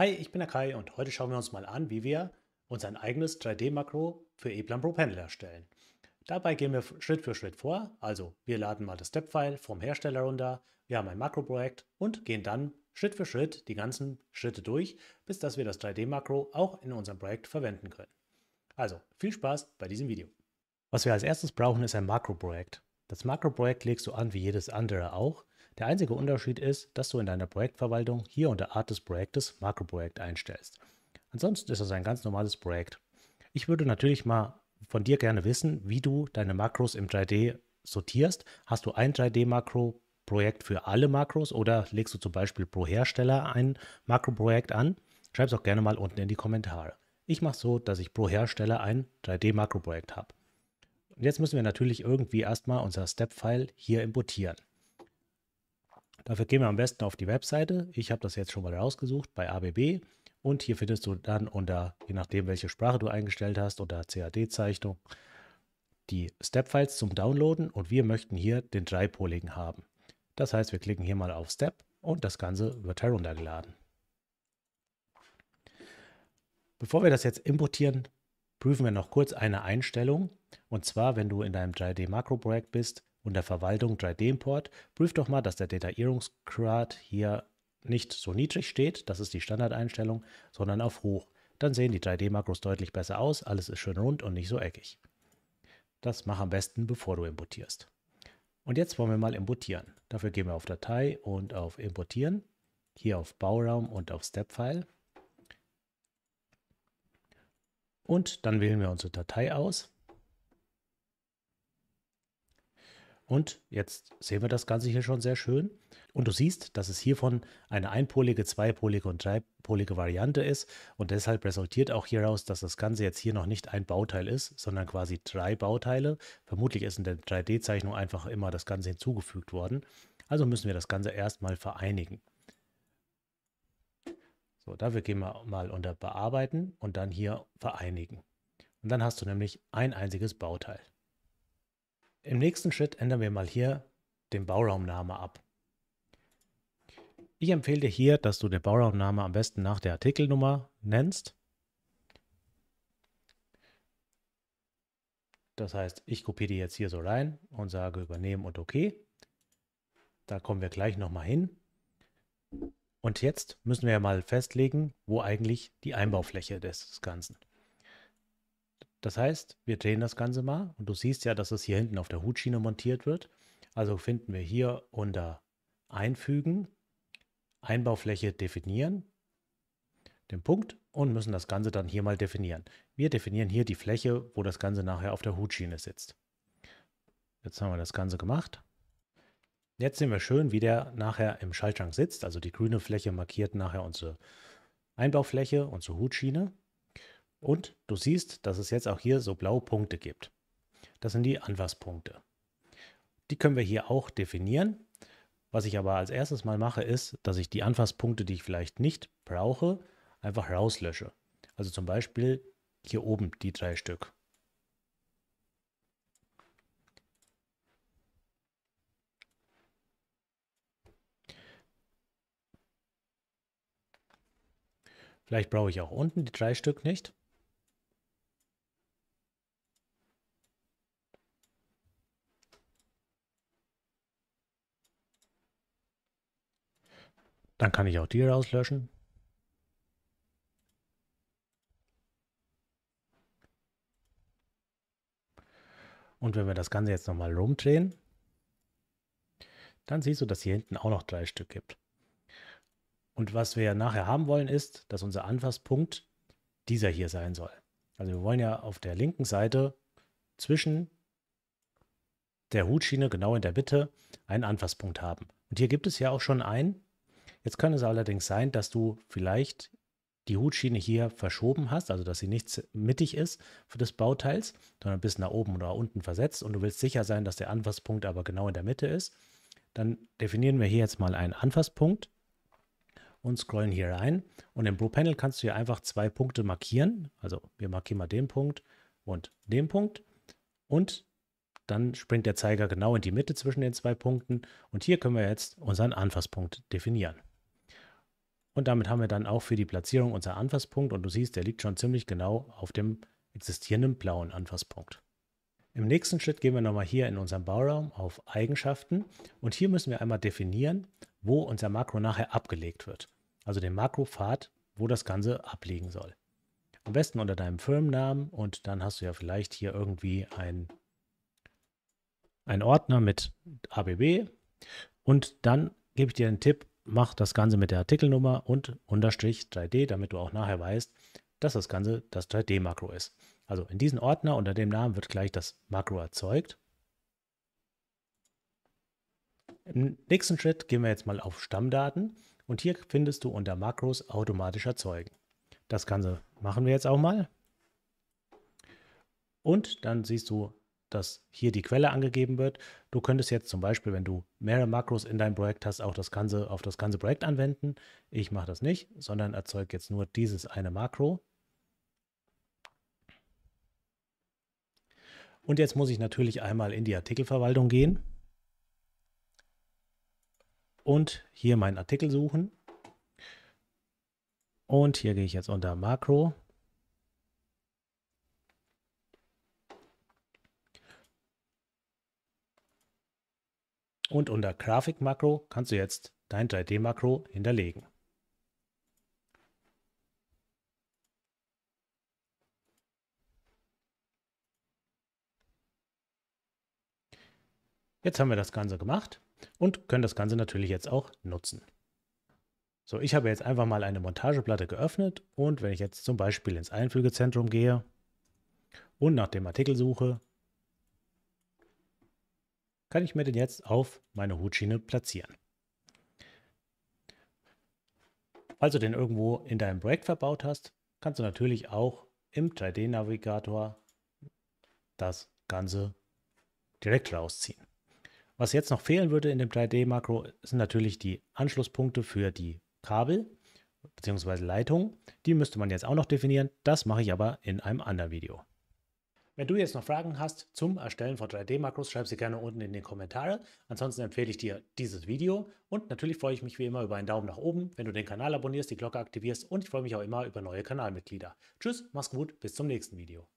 Hi, ich bin der Kai und heute schauen wir uns mal an, wie wir unser eigenes 3D-Makro für ePlan Pro Panel erstellen. Dabei gehen wir Schritt für Schritt vor, also wir laden mal das Step-File vom Hersteller runter, wir haben ein Makroprojekt und gehen dann Schritt für Schritt die ganzen Schritte durch, bis dass wir das 3D-Makro auch in unserem Projekt verwenden können. Also viel Spaß bei diesem Video. Was wir als erstes brauchen, ist ein Makroprojekt. Das Makroprojekt legst du an wie jedes andere auch, der einzige Unterschied ist, dass du in deiner Projektverwaltung hier unter Art des Projektes Makroprojekt einstellst. Ansonsten ist das ein ganz normales Projekt. Ich würde natürlich mal von dir gerne wissen, wie du deine Makros im 3D sortierst. Hast du ein 3D-Makro Projekt für alle Makros oder legst du zum Beispiel pro Hersteller ein Makroprojekt an? Schreib es auch gerne mal unten in die Kommentare. Ich mache so, dass ich pro Hersteller ein 3D-Makroprojekt habe. Und jetzt müssen wir natürlich irgendwie erstmal unser Step-File hier importieren. Dafür gehen wir am besten auf die Webseite. Ich habe das jetzt schon mal rausgesucht bei ABB. Und hier findest du dann unter, je nachdem, welche Sprache du eingestellt hast, unter CAD-Zeichnung, die Step-Files zum Downloaden. Und wir möchten hier den dreipoligen haben. Das heißt, wir klicken hier mal auf Step und das Ganze wird heruntergeladen. Bevor wir das jetzt importieren, prüfen wir noch kurz eine Einstellung. Und zwar, wenn du in deinem 3D-Makro-Projekt bist, unter Verwaltung 3D-Import. Prüft doch mal, dass der Detaillierungsgrad hier nicht so niedrig steht, das ist die Standardeinstellung, sondern auf hoch. Dann sehen die 3D-Makros deutlich besser aus, alles ist schön rund und nicht so eckig. Das mach am besten, bevor du importierst. Und jetzt wollen wir mal importieren. Dafür gehen wir auf Datei und auf Importieren, hier auf Bauraum und auf Stepfile. Und dann wählen wir unsere Datei aus Und jetzt sehen wir das Ganze hier schon sehr schön. Und du siehst, dass es hiervon eine einpolige, zweipolige und dreipolige Variante ist. Und deshalb resultiert auch hieraus, dass das Ganze jetzt hier noch nicht ein Bauteil ist, sondern quasi drei Bauteile. Vermutlich ist in der 3D-Zeichnung einfach immer das Ganze hinzugefügt worden. Also müssen wir das Ganze erstmal vereinigen. So, dafür gehen wir mal unter Bearbeiten und dann hier Vereinigen. Und dann hast du nämlich ein einziges Bauteil. Im nächsten Schritt ändern wir mal hier den Bauraumname ab. Ich empfehle dir hier, dass du den Bauraumname am besten nach der Artikelnummer nennst. Das heißt, ich kopiere die jetzt hier so rein und sage übernehmen und OK. Da kommen wir gleich nochmal hin. Und jetzt müssen wir mal festlegen, wo eigentlich die Einbaufläche des Ganzen ist. Das heißt, wir drehen das Ganze mal und du siehst ja, dass es hier hinten auf der Hutschiene montiert wird. Also finden wir hier unter Einfügen, Einbaufläche definieren, den Punkt und müssen das Ganze dann hier mal definieren. Wir definieren hier die Fläche, wo das Ganze nachher auf der Hutschiene sitzt. Jetzt haben wir das Ganze gemacht. Jetzt sehen wir schön, wie der nachher im Schaltschrank sitzt. Also die grüne Fläche markiert nachher unsere Einbaufläche, unsere Hutschiene. Und du siehst, dass es jetzt auch hier so blaue Punkte gibt. Das sind die Anlasspunkte. Die können wir hier auch definieren. Was ich aber als erstes mal mache, ist, dass ich die Anfasspunkte, die ich vielleicht nicht brauche, einfach rauslösche. Also zum Beispiel hier oben die drei Stück. Vielleicht brauche ich auch unten die drei Stück nicht. Dann kann ich auch die rauslöschen. Und wenn wir das Ganze jetzt nochmal rumdrehen, dann siehst du, dass hier hinten auch noch drei Stück gibt. Und was wir nachher haben wollen, ist, dass unser Anfasspunkt dieser hier sein soll. Also wir wollen ja auf der linken Seite zwischen der Hutschiene, genau in der Mitte, einen Anfasspunkt haben. Und hier gibt es ja auch schon einen, Jetzt könnte es allerdings sein, dass du vielleicht die Hutschiene hier verschoben hast, also dass sie nicht mittig ist für das Bauteils, sondern bis nach oben oder unten versetzt und du willst sicher sein, dass der Anfasspunkt aber genau in der Mitte ist, dann definieren wir hier jetzt mal einen Anfasspunkt und scrollen hier rein. Und im Blue Panel kannst du hier einfach zwei Punkte markieren. Also wir markieren mal den Punkt und den Punkt. Und dann springt der Zeiger genau in die Mitte zwischen den zwei Punkten. Und hier können wir jetzt unseren Anfasspunkt definieren. Und damit haben wir dann auch für die Platzierung unser Anfasspunkt und du siehst, der liegt schon ziemlich genau auf dem existierenden blauen Anfasspunkt. Im nächsten Schritt gehen wir nochmal hier in unseren Bauraum auf Eigenschaften und hier müssen wir einmal definieren, wo unser Makro nachher abgelegt wird. Also den Makropfad, wo das Ganze ablegen soll. Am besten unter deinem Firmennamen und dann hast du ja vielleicht hier irgendwie einen, einen Ordner mit ABB und dann gebe ich dir einen Tipp, mach das Ganze mit der Artikelnummer und Unterstrich 3D, damit du auch nachher weißt, dass das Ganze das 3D-Makro ist. Also in diesem Ordner unter dem Namen wird gleich das Makro erzeugt. Im nächsten Schritt gehen wir jetzt mal auf Stammdaten und hier findest du unter Makros automatisch erzeugen. Das Ganze machen wir jetzt auch mal. Und dann siehst du dass hier die Quelle angegeben wird. Du könntest jetzt zum Beispiel, wenn du mehrere Makros in deinem Projekt hast, auch das ganze auf das ganze Projekt anwenden. Ich mache das nicht, sondern erzeuge jetzt nur dieses eine Makro. Und jetzt muss ich natürlich einmal in die Artikelverwaltung gehen und hier meinen Artikel suchen. Und hier gehe ich jetzt unter Makro und unter Graphic Makro kannst du jetzt dein 3D-Makro hinterlegen. Jetzt haben wir das Ganze gemacht und können das Ganze natürlich jetzt auch nutzen. So, ich habe jetzt einfach mal eine Montageplatte geöffnet und wenn ich jetzt zum Beispiel ins Einfügezentrum gehe und nach dem Artikel suche, kann ich mir den jetzt auf meine Hutschiene platzieren. Falls du den irgendwo in deinem Projekt verbaut hast, kannst du natürlich auch im 3D-Navigator das Ganze direkt rausziehen. Was jetzt noch fehlen würde in dem 3D-Makro sind natürlich die Anschlusspunkte für die Kabel bzw. Leitungen. Die müsste man jetzt auch noch definieren. Das mache ich aber in einem anderen Video. Wenn du jetzt noch Fragen hast zum Erstellen von 3D-Makros, schreib sie gerne unten in die Kommentare. Ansonsten empfehle ich dir dieses Video und natürlich freue ich mich wie immer über einen Daumen nach oben, wenn du den Kanal abonnierst, die Glocke aktivierst und ich freue mich auch immer über neue Kanalmitglieder. Tschüss, mach's gut, bis zum nächsten Video.